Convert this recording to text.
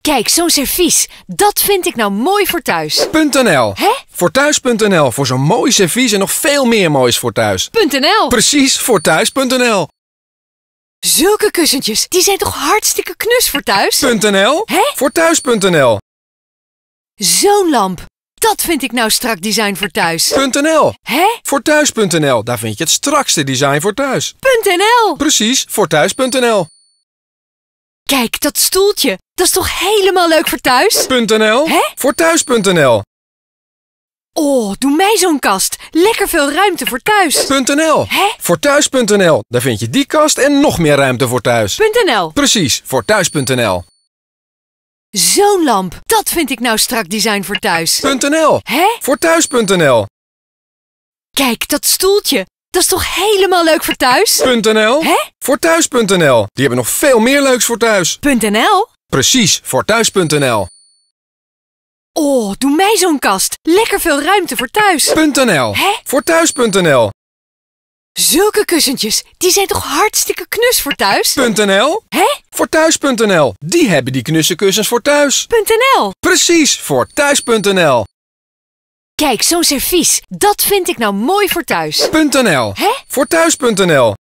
Kijk, zo'n servies. Dat vind ik nou mooi voor thuis. .nl. Hè? Voor thuis.nl. Voor zo'n mooi servies en nog veel meer moois voor thuis. .nl. Precies, voor thuis.nl. Zulke kussentjes, die zijn toch hartstikke knus voor thuis? .nl. Hè? Voor thuis.nl. Zo'n lamp. Dat vind ik nou strak design voor thuis. .nl. Hè? Voor thuis.nl. Daar vind je het strakste design voor thuis. .nl. Precies, voor thuis.nl. Kijk, dat stoeltje. Dat is toch helemaal leuk voor thuis? .nl? Hè? Voor thuis.nl. Oh, doe mij zo'n kast. Lekker veel ruimte voor thuis. .nl. Hè? Voor thuis.nl. Daar vind je die kast en nog meer ruimte voor thuis. .nl. Precies, voor thuis.nl. Zo'n lamp, dat vind ik nou strak design voor thuis. .nl. Hè? Voor thuis.nl. Kijk, dat stoeltje. Dat is toch helemaal leuk voor thuis? .nl. Hè? Voor thuis.nl. Die hebben nog veel meer leuks voor thuis. .nl. Precies voor thuis.nl. Oh, doe mij zo'n kast. Lekker veel ruimte voor thuis. .nl. Hè? Voor thuis.nl. Zulke kussentjes, die zijn toch hartstikke knus voor thuis? .nl. Hè? Voor thuis.nl. Die hebben die knusse kussens voor thuis. .nl. Precies voor thuis.nl. Kijk, zo'n servies. Dat vind ik nou mooi voor thuis. .nl. Hè? Voor thuis.nl.